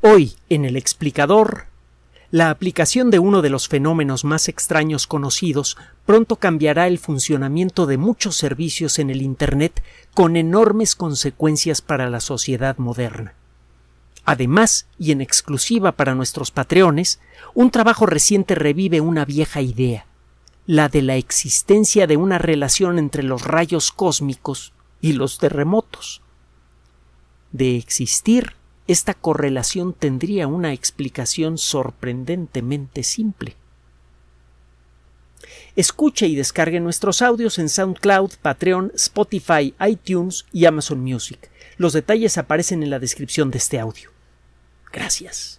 Hoy, en el explicador, la aplicación de uno de los fenómenos más extraños conocidos pronto cambiará el funcionamiento de muchos servicios en el Internet con enormes consecuencias para la sociedad moderna. Además, y en exclusiva para nuestros patreones, un trabajo reciente revive una vieja idea, la de la existencia de una relación entre los rayos cósmicos y los terremotos. De existir, esta correlación tendría una explicación sorprendentemente simple. Escuche y descargue nuestros audios en SoundCloud, Patreon, Spotify, iTunes y Amazon Music. Los detalles aparecen en la descripción de este audio. Gracias.